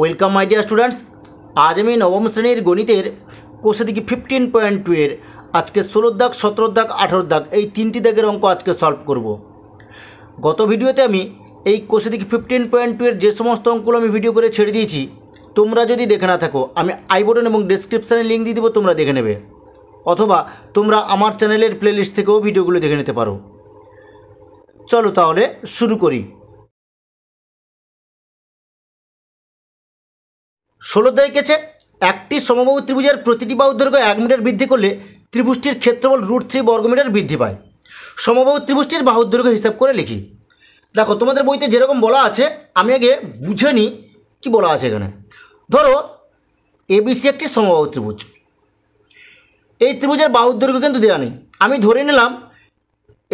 Welcome my dear students আজ আমি নবম শ্রেণীর গণিতের কোষে দিকে ফিফটিন পয়েন্ট টু এর আজকে ষোলোর দাগ সতেরোর দাগ আঠেরো দাগ এই তিনটি দাগের অঙ্ক আজকে সলভ করব গত ভিডিওতে আমি এই কোষে দিকে ফিফটিন পয়েন্ট টু এর যে সমস্ত অঙ্কগুলো আমি ভিডিও করে ছেড়ে দিয়েছি তোমরা যদি দেখে না থাকো আমি আই বটন এবং ডিসক্রিপশানে লিঙ্ক দিয়ে দেবো তোমরা দেখে নেবে অথবা তোমরা আমার চ্যানেলের প্লেলিস্ট থেকেও ভিডিওগুলো দেখে নিতে পারো চলো তাহলে শুরু করি ষোলো দেখেছে একটি সমবাহু ত্রিভুজের প্রতিটি বাহু দৈর্ঘ্য এক মিটার বৃদ্ধি করলে ত্রিভুজটির ক্ষেত্রফল রুট থ্রি বর্গ মিটার বৃদ্ধি পায় সমবাহু ত্রিভুজটির বাহুর দৈর্ঘ্য হিসাব করে লিখি দেখো তোমাদের বইতে যেরকম বলা আছে আমি আগে বুঝে নিই কী বলা আছে এখানে ধরো এবিসি একটি সমবাহু ত্রিভুজ এই ত্রিভুজের বাহুর দৈর্ঘ্য কিন্তু দেওয়া নেই আমি ধরে নিলাম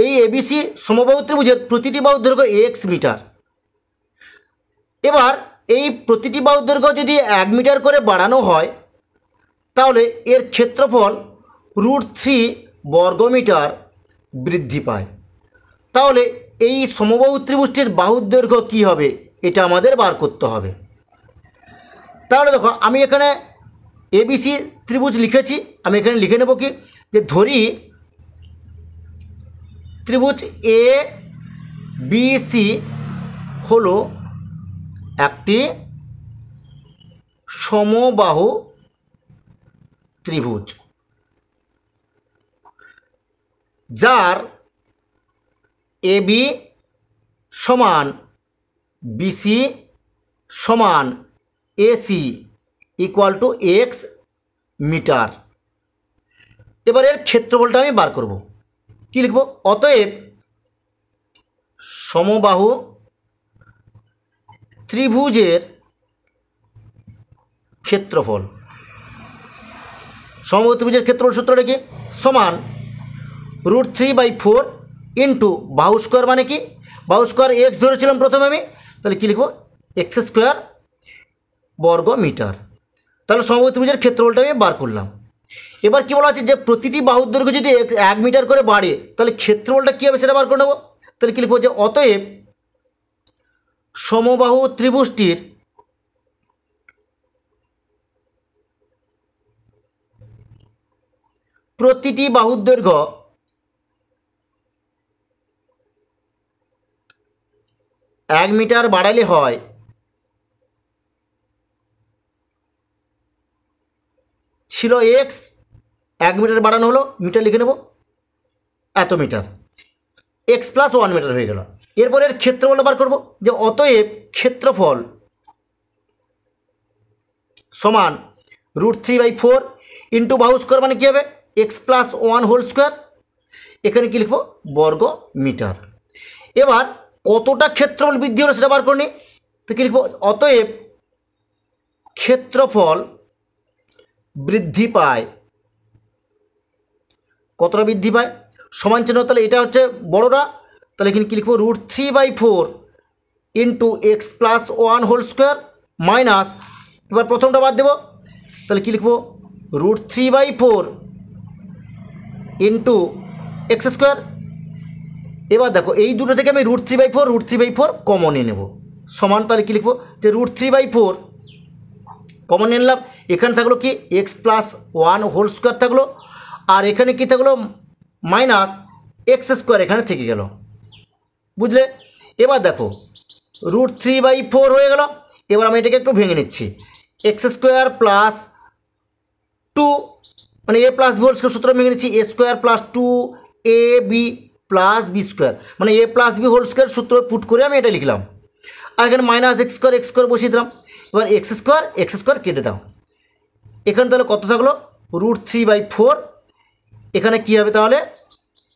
এই এবিসি সমবাহু ত্রিভুজের প্রতিটি বাহুর দৈর্ঘ্য এক্স মিটার এবার এই প্রতিটি বাহু দৈর্ঘ্য যদি এক মিটার করে বাড়ানো হয় তাহলে এর ক্ষেত্রফল রুট থ্রি বর্গমিটার বৃদ্ধি পায় তাহলে এই সমবাহু ত্রিভুজটির বাহুর দৈর্ঘ্য কী হবে এটা আমাদের বার করতে হবে তাহলে দেখো আমি এখানে এবিসি ত্রিভুজ লিখেছি আমি এখানে লিখে নেব কি যে ধরি ত্রিভুজ এ বিসি হলো একটি সমবাহু ত্রিভুজ যার এ বি সমান বিসি সমান AC equal to x metre এবার এর ক্ষেত্রফলটা আমি বার করব কি লিখব অতএব সমবাহু ত্রিভুজের ক্ষেত্রফল সমবাহু ত্রিভুজের ক্ষেত্রফল সূত্রটা কি সমান root three by four into বাহু স্কোয়ার মানে কি বাহু স্কোয়ার এক্স ধরেছিলাম প্রথমে আমি তাহলে কী লিখব এক্স স্কোয়ার বর্গ মিটার তাহলে সমবাহু ত্রিভুজের ক্ষেত্রফলটা আমি বার করলাম এবার কী বলা আছে যে প্রতিটি বাহুর দৈর্ঘ্য যদি এক মিটার করে বাড়ে তাহলে ক্ষেত্রফলটা কী হবে সেটা বার করে নেবো তাহলে কী লিখবো যে অতএব সমবাহু ত্রিভুজটির প্রতিটি বাহুর দৈর্ঘ্য এক মিটার বাড়ালে হয় ছিল এক্স এক মিটার বাড়ানো হলো মিটার লিখে নেব এত metre x plus one metre হয়ে গেল এরপরের ক্ষেত্রফল বার করব যে অতএব ক্ষেত্রফল সমান root three by four into বাহু স্কোয়ার মানে কী হবে x plus one whole square এখানে কী লিখব বর্গ মিটার এবার কতটা ক্ষেত্রফল বৃদ্ধি হলো সেটা বার করিনি তো কী লিখব অতএব ক্ষেত্রফল বৃদ্ধি পায় কতটা বৃদ্ধি পায় সমান চিহ্ন তাহলে এটা হচ্ছে বড়রা তাহলে এখানে কী লিখবো root three by four into x plus one whole square minus এবার প্রথমটা বাদ দেব তাহলে কী লিখবো root three by four into x square এবার দেখো এই দুটো থেকে আমি root three by four root three by four common নিয়ে নেব সমান তাহলে কী লিখবো যে root three by four common নিয়ে নিলাম এখানে থাকলো কি x plus one whole square থাকলো আর এখানে কি থাকলো মাইনাস এক্স স্কোয়ার এখানে থেকে গেল বুঝলে এবার দেখো রুট থ্রি বাই ফোর হয়ে গেল এবার আমি এটাকে একটু ভেঙে নিচ্ছি এক্স স্কোয়ার প্লাস টু মানে এ প্লাস ভোল স্কোয়ার সূত্র ভেঙে নিচ্ছি a square plus two a b plus b square মানে a plus b whole square সূত্র পুট করে আমি এটা লিখলাম আর এখানে minus x square x square বসিয়ে দিলাম এবার এক্স স্কোয়ার এক্স স্কোয়ার কেটে দাও এখানে তাহলে কত থাকলো রুট থ্রি বাই ফোর এখানে কী হবে তাহলে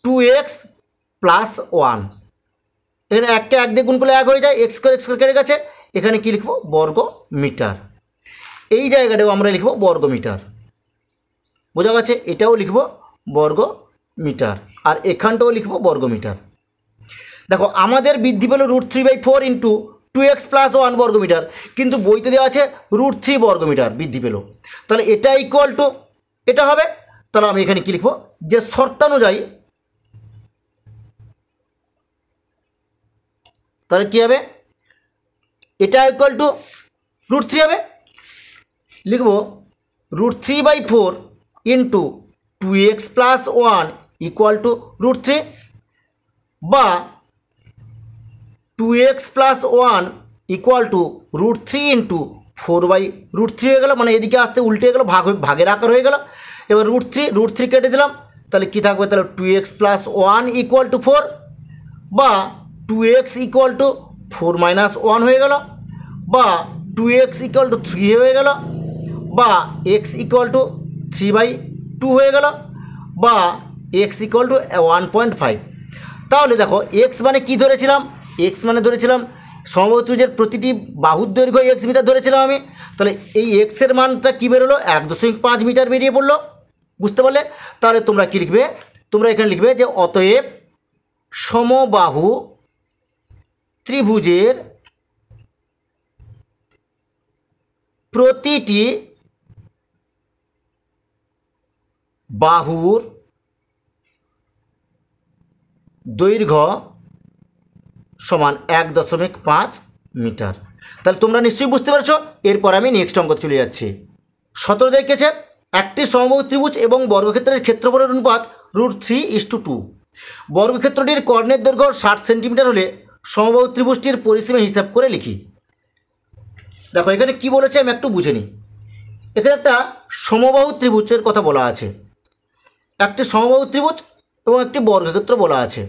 টু এক্স প্লাস ওয়ান এখানে একটা এক দিয়ে গুণ করলে এক হয়ে যায় এক্স স্কোয়ার এক্স স্কোয়ার কেটে গেছে এখানে কী লিখব বর্গ মিটার এই জায়গাটাও আমরা লিখব বর্গ মিটার বোঝা গেছে এটাও লিখব বর্গ মিটার আর এখানটাও লিখব বর্গ মিটার দেখো আমাদের বৃদ্ধি পেল root three by four into two x plus one বর্গ মিটার কিন্তু বইতে দেওয়া আছে রুট থ্রি বর্গ মিটার বৃদ্ধি পেল তাহলে এটা ইকুয়াল টু এটা হবে তাহলে আমি এখানে কী লিখব যে শর্তানুযায়ী তাহলে কী হবে এটা ইকুয়াল টু রুট থ্রি হবে লিখব root three by four into two x plus one equal to root three বা two x plus one equal to root three into four by root three হয়ে গেলো মানে এদিকে আসতে উল্টে গেলো ভাগ ভাগের আকার হয়ে গেলো এবার রুট থ্রি রুট থ্রি কেটে দিলাম তাহলে কী থাকবে তাহলে two x plus one equal to four বা two x equal to four minus one হয়ে গেল বা two x equal to three হয়ে গেল বা x equal to three by two হয়ে গেল বা x equal to one point five তাহলে দেখো এক্স মানে কি ধরেছিলাম এক্স মানে ধরেছিলাম সমবতুজের প্রতিটি বাহুর দৈর্ঘ্য এক্স মিটার ধরেছিলাম আমি তাহলে এই এক্সের মানটা কী বেরোলো এক দশমিক পাঁচ মিটার বেরিয়ে পড়লো বুঝতে পারলে তাহলে তোমরা কী লিখবে তোমরা এখানে লিখবে যে অতএব সমবাহু ত্রিভুজের প্রতিটি বাহুর দৈর্ঘ্য সমান এক দশমিক পাঁচ মিটার তাহলে তোমরা নিশ্চয়ই বুঝতে পারছো এরপর আমি নেক্সট অঙ্ক চলে যাচ্ছি সতেরো দেখেছে একটি সমবাহু ত্রিভুজ এবং বর্গক্ষেত্রের ক্ষেত্রফলের অনুপাত root three is to two বর্গক্ষেত্রটির কর্ণের দৈর্ঘ্য ষাট সেন্টিমিটার হলে সমবাহু ত্রিভুজটির পরিসীমা হিসাব করে লিখি দেখো এখানে কি বলেছে আমি একটু বুঝে নিই এখানে একটা সমবাহু ত্রিভুজের কথা বলা আছে একটি সমবাহু ত্রিভুজ এবং একটি বর্গক্ষেত্র বলা আছে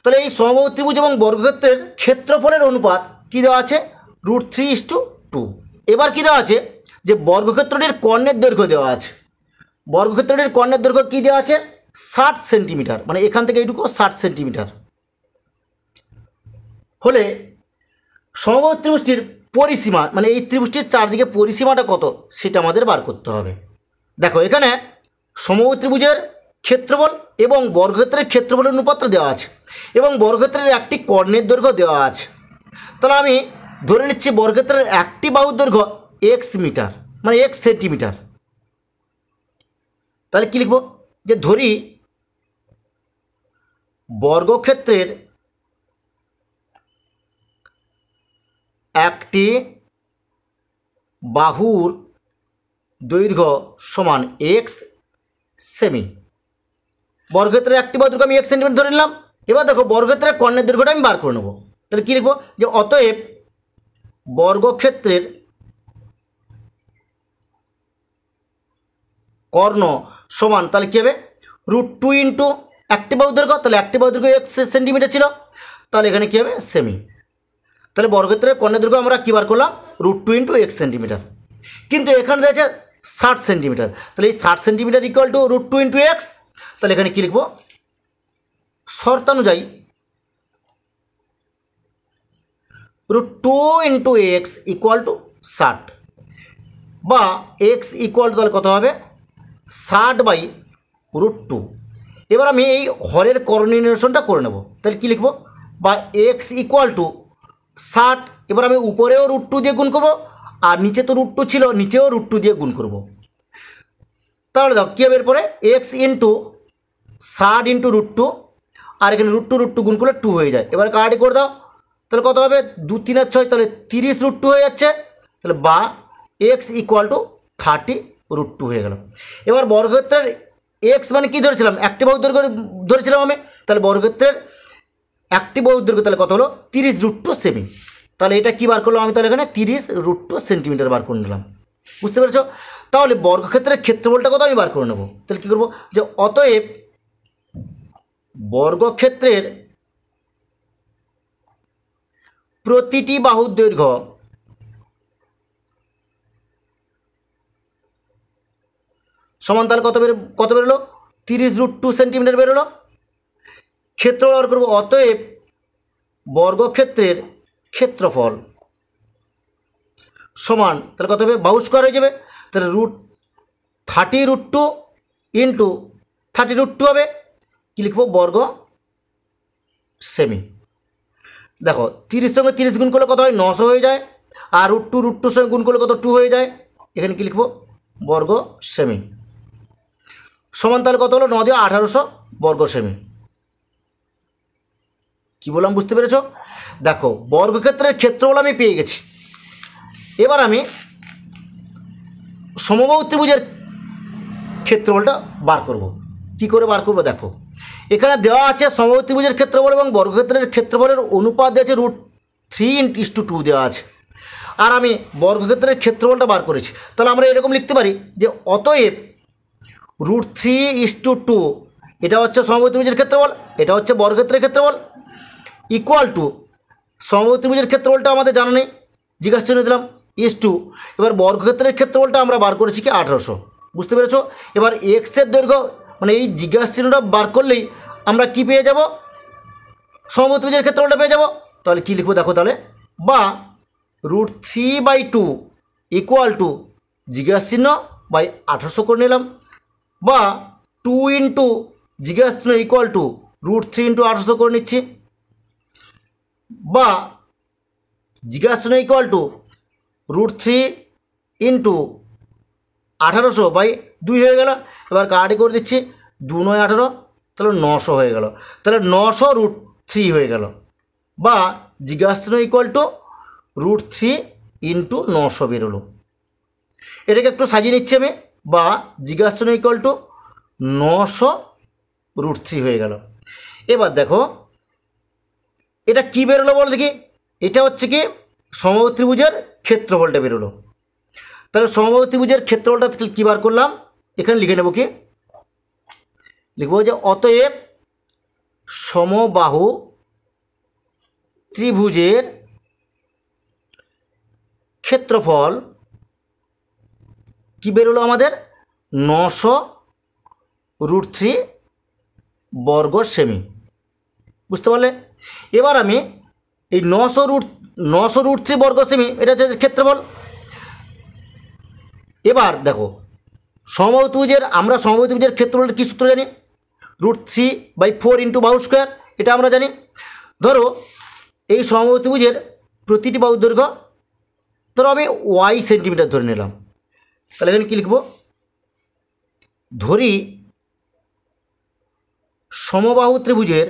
তাহলে এই সমবাহু ত্রিভুজ এবং বর্গক্ষেত্রের ক্ষেত্রফলের অনুপাত কী দেওয়া আছে root three is to two এবার কী দেওয়া আছে যে বর্গক্ষেত্রটির কর্ণের দৈর্ঘ্য দেওয়া আছে বর্গক্ষেত্রটির কর্ণের দৈর্ঘ্য কী দেওয়া আছে ষাট সেন্টিমিটার মানে এখান থেকে এইটুকু ষাট সেন্টিমিটার হলে সমবায় ত্রিভুষ্টির পরিসীমা মানে এই ত্রিভুষ্টির চারদিকে পরিসীমাটা কত সেটা আমাদের বার করতে হবে দেখো এখানে সমবায় ত্রিভুজের ক্ষেত্রফল এবং বর্গক্ষেত্রের ক্ষেত্রফলের অনুপাত্র দেওয়া আছে এবং বর্গক্ষেত্রের একটি কর্ণের দৈর্ঘ্য দেওয়া আছে তাহলে আমি ধরে নিচ্ছি বর্গক্ষেত্রের একটি বাহুর দৈর্ঘ্য এক্স মিটার মানে এক্স সেন্টিমিটার তাহলে কী লিখব যে ধরি বর্গক্ষেত্রের একটি বাহুর দৈর্ঘ্য সমান এক্স সেমি বর্গক্ষেত্রের একটি বাহুর আমি এক সেন্টিমিটার ধরে নিলাম এবার দেখো বর্গক্ষেত্রের কর্ণের দৈর্ঘ্যটা আমি বার করে নেবো তাহলে কী লিখবো যে অতএব বর্গক্ষেত্রের কর্ণ সমান তাহলে কী হবে রুট টু ইন্টু একটি বাহু দৈর্ঘ্য তাহলে একটি বাহু দৈর্ঘ্য এক সেন্টিমিটার ছিল তাহলে এখানে কী হবে সেমি তাহলে বর্গক্ষেত্রের কর্ণের দৈর্ঘ্য আমরা কী বার করলাম root two into x centimetre কিন্তু এখানে রয়েছে ষাট সেন্টিমিটার তাহলে এই ষাট centimetre equal to root two into x তাহলে এখানে কী লিখবো শর্তানুযায়ী root two into x equal to ষাট বা এক্স ইকুয়াল টু তাহলে কত হবে ষাট বাই রুট টু এবার আমি এই হরের করণীয় করে নেব তাহলে কী লিখব বা এক্স ইকুয়াল টু ষাট এবার আমি উপরেও রুট টু দিয়ে গুণ করব আর নিচে তো রুট টু ছিল নিচেও রুট টু দিয়ে গুণ করব তাহলে দেখো কী হবে এরপরে এক্স ইন্টু ষাট ইন্টু রুট টু আর এখানে রুট টু রুট টু গুণ করলে টু হয়ে যায় এবার কাটাটি করে দাও তাহলে কত হবে দু তিন আর ছয় তাহলে তিরিশ রুট টু হয়ে যাচ্ছে তাহলে বা x equal to thirty root two হয়ে গেল এবার বর্গক্ষেত্রের এক্স মানে কী ধরেছিলাম একটি বাহু ধরেছিলাম আমি তাহলে বর্গক্ষেত্রের একটি বহু দৈর্ঘ্য তাহলে কত হলো তিরিশ রুট টু সেমি তাহলে এটা কী বার করলাম আমি তাহলে এখানে তিরিশ রুট টু সেন্টিমিটার বার করে নিলাম বুঝতে পেরেছ তাহলে বর্গক্ষেত্রের ক্ষেত্রফলটা কত আমি বার করে নেব তাহলে কী করবো যে অতএব বর্গক্ষেত্রের প্রতিটি বাহুর দৈর্ঘ্য সমান তাহলে কত বের কত বেরোলো তিরিশ রুট টু সেন্টিমিটার বেরোলো ক্ষেত্র ব্যবহার করবো অতএব বর্গক্ষেত্রের ক্ষেত্রফল সমান তাহলে কত হবে বাউ স্কোয়ার হয়ে যাবে তাহলে root thirty root two into thirty root two হবে কী লিখবো বর্গ সেমি দেখো তিরিশ সঙ্গে তিরিশ গুণ করলে কত হয় নশো হয়ে যায় আর রুট টু রুট টু সঙ্গে গুণ করলে কত টু হয়ে যায় এখানে কী লিখবো বর্গ সেমি সমান তাহলে কত হলো ন দিয়ে আঠারোশো বর্গ সেমি কি বললাম বুঝতে পেরেছ দেখো বর্গক্ষেত্রের ক্ষেত্রফল আমি পেয়ে গেছি এবার আমি সমবাহু ত্রিভুজের ক্ষেত্রফলটা বার করব। কি করে বার করব দেখো এখানে দেওয়া আছে সমবাহু ত্রিভুজের ক্ষেত্রফল এবং বর্গক্ষেত্রের ক্ষেত্রফলের অনুপাত দেওয়া আছে root three is to two দেওয়া আছে আর আমি বর্গক্ষেত্রের ক্ষেত্রফলটা বার করেছি তাহলে আমরা এরকম লিখতে পারি যে অতএব root three is to two এটা হচ্ছে সমবাহু ত্রিভুজের ক্ষেত্রফল এটা হচ্ছে বর্গক্ষেত্রের ক্ষেত্রফল ইকুয়াল টু সমত্রিভুজের ক্ষেত্রফলটা আমাদের জানা নেই জিজ্ঞাসা চিহ্ন দিলাম ইস টু এবার বর্গক্ষেত্রের ক্ষেত্রফলটা আমরা বার করেছি কি আঠারোশো বুঝতে পেরেছ এবার এক্সের দৈর্ঘ্য মানে এই জিজ্ঞাসা চিহ্নটা বার করলেই আমরা কি পেয়ে যাব সমত্রিভুজের ক্ষেত্রফলটা পেয়ে যাব তাহলে কী লিখবো দেখো তাহলে বা root three by two equal to জিজ্ঞাসা চিহ্ন বাই আঠারোশো করে নিলাম বা টু ইন্টু জিজ্ঞাসা চিহ্ন equal to root three into আঠারোশো করে নিচ্ছি বা জিজ্ঞাসন equal to root three into আঠারোশো বাই দুই হয়ে গেল এবার কাটি করে দিচ্ছি দু নয় আঠারো তাহলে নশো হয়ে গেল তাহলে নশো রুট থ্রি হয়ে গেল বা জিজ্ঞাসন equal to root three into নশো বেরোলো এটাকে একটু সাজিয়ে নিচ্ছি আমি বা জিজ্ঞাসন ইকুয়াল টু নশো রুট থ্রি হয়ে গেল এবার দেখো এটা কি বেরোলো বল দেখি এটা হচ্ছে কি সমবাহু ত্রিভুজের ক্ষেত্রফলটা বেরোলো তাহলে সমবাহু ত্রিভুজের ক্ষেত্রফলটা কী বার করলাম এখানে লিখে নেব কি লিখব যে অতএব সমবাহু ত্রিভুজের ক্ষেত্রফল কি বেরোলো আমাদের নশো রুট থ্রি বর্গ সেমি বুঝতে পারলে এবার আমি এই নশো রুট নশো রুট থ্রি বর্গ সেমি এটা হচ্ছে ক্ষেত্রফল এবার দেখো সমভুজের আমরা সমভুজের ক্ষেত্রফলের কী সূত্র জানি root three by four into বাউ স্কোয়ার এটা আমরা জানি ধরো এই সমভুজের প্রতিটি বাউ দৈর্ঘ্য ধরো আমি ওয়াই সেন্টিমিটার ধরে নিলাম তাহলে এখানে কী লিখব ধরি সমবাহু ত্রিভুজের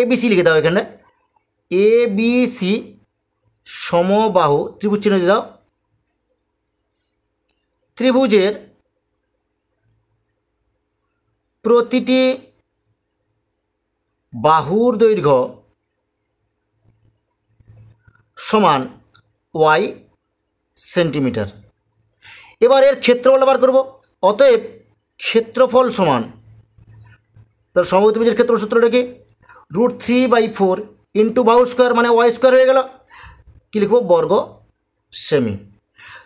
এবিসি লিখে দাও এখানে এ বি সি সমবাহু ত্রিভুজ চিহ্ন দিয়ে দাও ত্রিভুজের প্রতিটি বাহুর দৈর্ঘ্য সমান ওয়াই সেন্টিমিটার এবার এর ক্ষেত্রফল আবার করব অতএব ক্ষেত্রফল সমান তার সমবত্রিভুজের ক্ষেত্রফল সূত্রটা কি root three by four into বাহু স্কোয়ার মানে ওয়াই স্কোয়ার হয়ে গেল কী লিখব বর্গ সেমি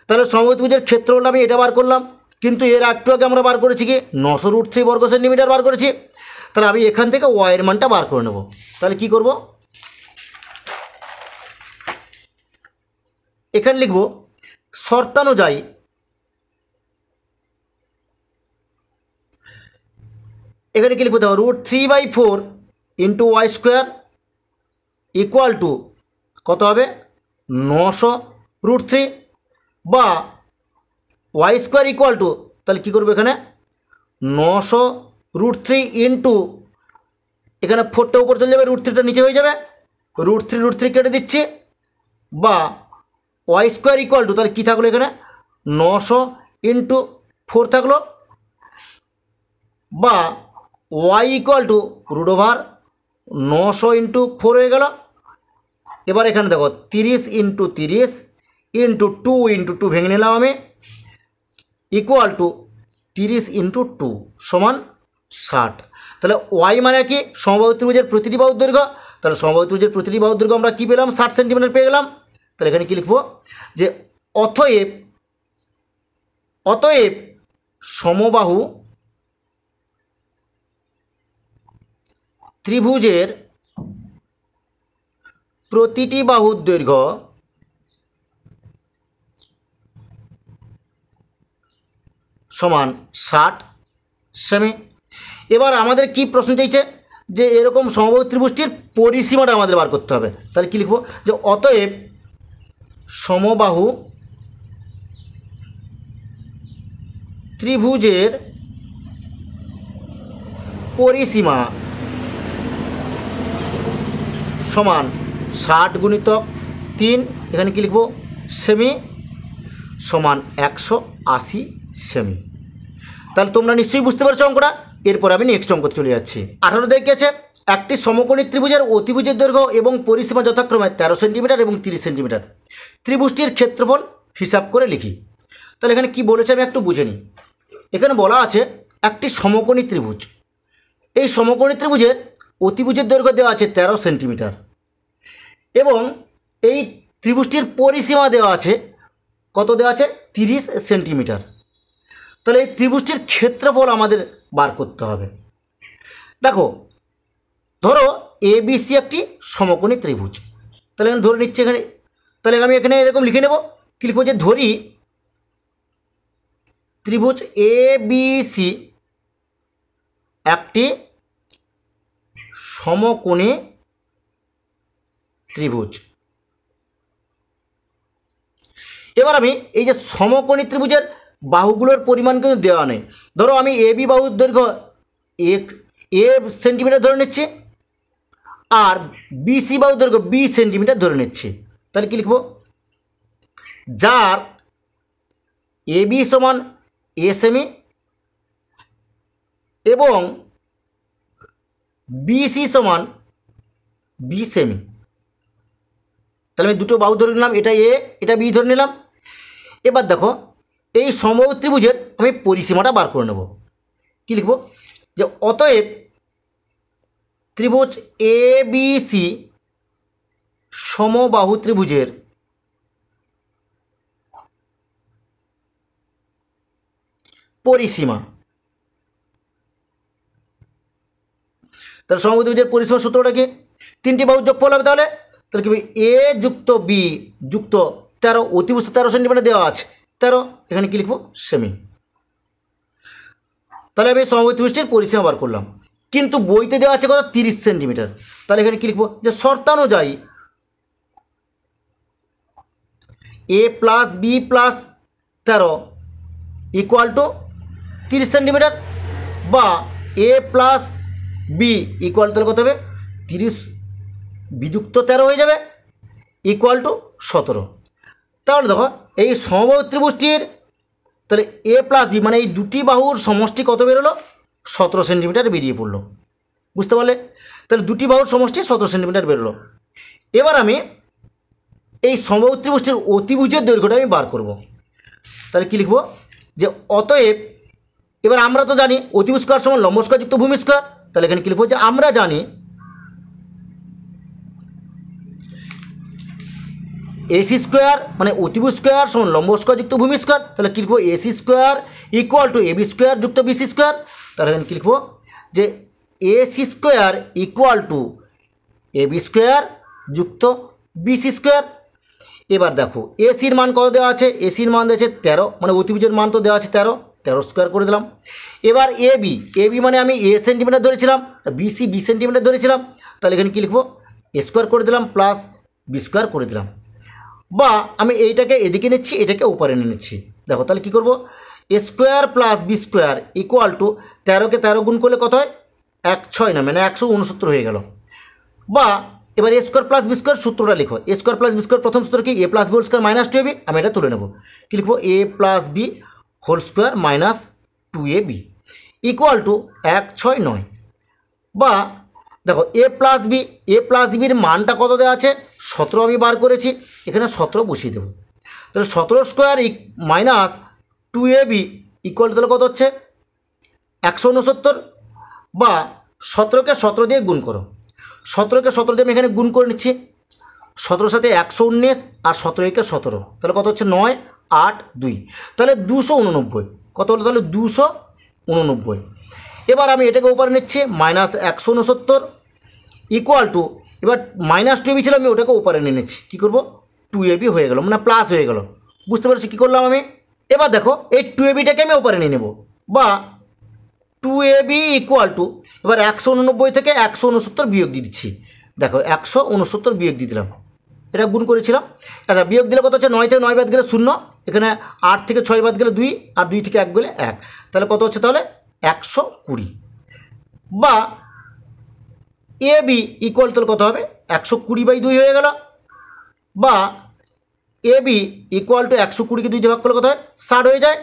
তাহলে সমভুজের ক্ষেত্র হলে আমি এটা বার করলাম কিন্তু এর একটু আগে আমরা বার করেছি কি নশো রুট থ্রি বর্গ সেন্টিমিটার বার করেছি তাহলে আমি এখান থেকে ওয়াইয়ের মানটা বার করে নেব তাহলে কি করব এখানে লিখব শর্তানুযায়ী এখানে কি লিখবো দেখো root three by four into y square equal to কত হবে নশো রুট থ্রি বা ওয়াই স্কোয়ার ইকুয়াল টু তাহলে কী করবো এখানে নশো রুট থ্রি ইন্টু এখানে ফোরটা উপর চলে যাবে রুট থ্রিটা নিচে হয়ে যাবে রুট থ্রি রুট থ্রি কেটে দিচ্ছি বা ওয়াই স্কোয়ার ইকুয়াল টু তাহলে কী থাকলো এখানে নশো ইন্টু ফোর থাকলো বা y equal to root over নশো ইন্টু ফোর হয়ে গেল এবার এখানে দেখো তিরিশ ইন্টু তিরিশ ইন্টু টু ইন্টু টু ভেঙে নিলাম আমি ইকুয়াল টু তিরিশ ইন্টু টু সমান ষাট তাহলে ওয়াই মানে কি সমবায় ত্রিভুজের প্রতিটি বাহু দৈর্ঘ্য তাহলে সমবায় ত্রিভুজের প্রতিটি বাহু দৈর্ঘ্য আমরা কী পেলাম ষাট সেন্টিমিটার পেয়ে গেলাম তাহলে এখানে কী লিখবো যে অতএব অতএব সমবাহু ত্রিভুজের প্রতিটি বাহুর দৈর্ঘ্য সমান ষাট সেমি এবার আমাদের কি প্রশ্ন চাইছে যে এরকম সমবাহু ত্রিভুজটির পরিসীমাটা আমাদের বার করতে হবে তাহলে কী লিখব যে অতএব সমবাহু ত্রিভুজের পরিসীমা সমান ষাট গুণিতক তিন এখানে কী লিখব সেমি সমান একশো আশি সেমি তাহলে তোমরা নিশ্চয়ই বুঝতে পারছো অঙ্কটা এরপর আমি নেক্সট অঙ্ক চলে যাচ্ছি আঠারো দেখিয়েছে একটি সমকোণী ত্রিভুজের অতিভুজের দৈর্ঘ্য এবং পরিসীমা যথাক্রমে তেরো সেন্টিমিটার এবং তিরিশ সেন্টিমিটার ত্রিভুজটির ক্ষেত্রফল হিসাব করে লিখি তাহলে এখানে কি বলেছে আমি একটু বুঝে নিই এখানে বলা আছে একটি সমকোণী ত্রিভুজ এই সমকোণী ত্রিভুজের অতিভুজের দৈর্ঘ্য দেওয়া আছে তেরো সেন্টিমিটার এবং এই ত্রিভুজটির পরিসীমা দেওয়া আছে কত দেওয়া আছে তিরিশ সেন্টিমিটার তাহলে এই ত্রিভুজটির ক্ষেত্রফল আমাদের বার করতে হবে দেখো ধরো এবিসি একটি সমকোণী ত্রিভুজ তাহলে আমি ধরে নিচ্ছি এখানে তাহলে আমি এখানে এরকম লিখে নেব কি লিখবো যে ধরি ত্রিভুজ এ বিসি একটি সমকোণে ত্রিভুজ এবার আমি এই যে সমকোণী ত্রিভুজের বাহুগুলোর পরিমাণ কিন্তু দেওয়া নেই ধরো আমি এ বি বাহুর দৈর্ঘ্য এক এ সেন্টিমিটার ধরে নিচ্ছি আর বি সি বাহু দৈর্ঘ্য বি সেন্টিমিটার ধরে নিচ্ছে তাহলে কী লিখব যার এ বি সমান এ সেমি এবং বিসি সমান বি সেমি তাহলে আমি দুটো বাহু ধরে নিলাম এটা এ এটা বি ধরে নিলাম এবার দেখো এই সম্ভব ত্রিভুজের আমি পরিসীমাটা বার করে নেব কী লিখব যে অতএব ত্রিভুজ এ বি সি সমবাহু ত্রিভুজের পরিসীমা তাহলে সমগত বীজের পরিসীমা সূত্রটা কি তিনটি বাহু যোগফল হবে তাহলে তাহলে কি এ যুক্ত বি যুক্ত তেরো অতিবস্ত তেরো সেন্টিমিটার দেওয়া আছে তেরো এখানে কি লিখবো সেমি তাহলে আমি সমবেত বৃষ্টির পরিসীমা বার করলাম কিন্তু বইতে দেওয়া আছে কত তিরিশ সেন্টিমিটার তাহলে এখানে কি লিখবো যে শর্তানুযায়ী এ প্লাস বি প্লাস তেরো ইকুয়াল টু তিরিশ সেন্টিমিটার বা এ প্লাস বি ইকুয়াল তাহলে কত হবে তিরিশ বিযুক্ত তেরো হয়ে যাবে ইকুয়াল টু সতেরো তাহলে দেখো এই সমবায় ত্রিভুজটির তাহলে এ প্লাস বি মানে এই দুটি বাহুর সমষ্টি কত বেরোলো সতেরো সেন্টিমিটার বেরিয়ে পড়লো বুঝতে পারলে তাহলে দুটি বাহুর সমষ্টি সতেরো সেন্টিমিটার বেরোলো এবার আমি এই সমবায় ত্রিভুজটির অতিভুজের দৈর্ঘ্যটা আমি বার করব তাহলে কী লিখব যে অতএব এবার আমরা তো জানি অতিভুষ্কার সময় সমান লম্ব স্কোয়ার যুক্ত ভূমি স্কোয়ার তাহলে এখানে কি লিখবো যে আমরা জানি এসি স্কোয়ার মানে অতিভুজ স্কোয়ার সমান লম্ব স্কোয়ার যুক্ত ভূমি স্কোয়ার তাহলে কী লিখবো AC square equal to AB square যুক্ত বিসি স্কোয়ার তাহলে এখানে কী লিখবো যে AC square equal to AB square যুক্ত বিসি স্কোয়ার এবার দেখো এসির মান কত দেওয়া আছে এসির মান আছে তেরো মানে অতিভুজের মান তো দেওয়া আছে তেরো তেরো স্কোয়ার করে দিলাম এবার এ বি এ বি মানে আমি এ সেন্টিমিটার ধরেছিলাম বিসি বি সেন্টিমিটার ধরেছিলাম তাহলে এখানে কী লিখবো এ স্কোয়ার করে দিলাম প্লাস বি স্কোয়ার করে দিলাম বা আমি এইটাকে এদিকে নিচ্ছি এটাকে ওপারে নিয়ে নিচ্ছি দেখো তাহলে কী করবো a square plus b square equal to তেরোকে তেরো গুণ করলে কত হয় এক ছয় না মানে একশো উনসত্তর হয়ে গেল বা এবার a square plus b square সূত্রটা লিখো a square plus b square প্রথম সূত্র কি a plus b square minus two হবে আমি এটা তুলে নেবো কী লিখবো a plus b whole square minus two a b equal to এক ছয় নয় বা দেখো a plus b a plus বির মানটা কত দেওয়া আছে সতেরো আমি বার করেছি এখানে সতেরো বসিয়ে দেবো তাহলে সতেরো স্কোয়ার ইক minus two a b equal তাহলে কত হচ্ছে একশো উনসত্তর বা সতেরোকে সতেরো দিয়ে গুণ করো সতেরোকে সতেরো দিয়ে আমি এখানে গুণ করে নিচ্ছি সতেরোর সাথে একশো উনিশ আর সতেরো একে সতেরো তাহলে কত হচ্ছে নয় আট দুই তাহলে দুশো উননব্বই কত হলো তাহলে দুশো উননব্বই এবার আমি এটাকে ওপারে নিচ্ছি মাইনাস একশো উনসত্তর ইকুয়াল টু এবার মাইনাস টু এবি ছিল আমি ওটাকে ওপারে নিয়ে নিচ্ছি কী করবো টু এবি হয়ে গেল মানে প্লাস হয়ে গেল বুঝতে পারছি কী করলাম আমি এবার দেখো এই টু এবিটাকে আমি ওপারে নিয়ে নেব বা two a b equal to এবার একশো উননব্বই থেকে একশো উনসত্তর বিয়োগ দিয়ে দিচ্ছি দেখো একশো উনসত্তর বিয়োগ দিয়ে দিলাম এটা গুণ করেছিলাম আচ্ছা বিয়োগ দিলে কত হচ্ছে নয় থেকে নয় বাদ গেলে শূন্য এখানে আট থেকে ছয় বাদ গেলে দুই আর দুই থেকে এক গেলে এক তাহলে কত হচ্ছে তাহলে একশো কুড়ি বা এ বি ইকুয়াল তাহলে কত হবে একশো কুড়ি বাই দুই হয়ে গেল বা এ বি ইকুয়াল টু একশো কুড়িকে দুই ভাগ করলে কত হয় ষাট হয়ে যায়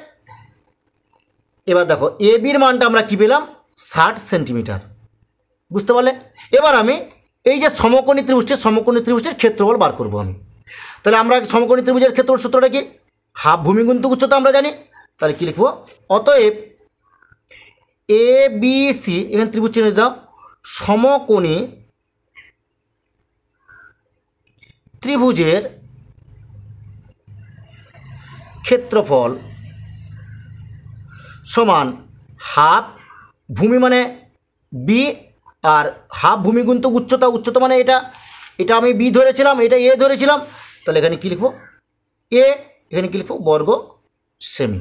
এবার দেখো এ বির মানটা আমরা কী পেলাম ষাট সেন্টিমিটার বুঝতে পারলে এবার আমি এই যে সমকোণী ত্রিভুজটি সমকোণী ত্রিভুজটির ক্ষেত্রফল বার করবো আমি তাহলে আমরা সমকোণী ত্রিভুজের ক্ষেত্রফল সূত্রটা কি হাফ ভূমিগুণিত উচ্চতা আমরা জানি তাহলে কী লিখব অতএব এ বি সি এখানে ত্রিভুজ চিহ্ন দিতে সমকোণী ত্রিভুজের ক্ষেত্রফল সমান হাফ ভূমি মানে বি আর হাফ ভূমি গুণতক উচ্চতা উচ্চতা মানে এটা এটা আমি বি ধরেছিলাম এটা এ ধরেছিলাম তাহলে এখানে কী লিখব এ এখানে কী লিখব বর্গ সেমি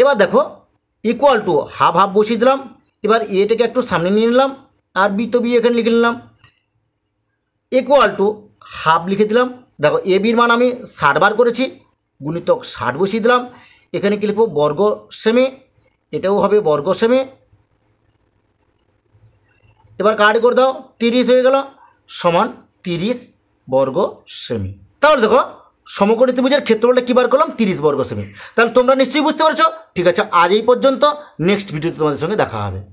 এবার দেখো ইকুয়াল টু হাফ হাফ বসিয়ে দিলাম এবার এটাকে একটু সামনে নিয়ে নিলাম আর বি তো বি এখানে লিখে নিলাম ইকুয়াল টু হাফ লিখে দিলাম দেখো এ বির মান আমি ষাট বার করেছি গুণিতক ষাট বসিয়ে দিলাম এখানে কি লিখব বর্গ সেমি এটাও হবে বর্গ সেমি এবার কার্ড করে দাও তিরিশ হয়ে গেল সমান তিরিশ বর্গ সেমি তাহলে দেখো সমকোণী ত্রিভুজের ক্ষেত্রফলটা কী বার করলাম তিরিশ বর্গ সেমি তাহলে তোমরা নিশ্চয়ই বুঝতে পারছো ঠিক আছে আজ এই পর্যন্ত নেক্সট ভিডিওতে তোমাদের সঙ্গে দেখা হবে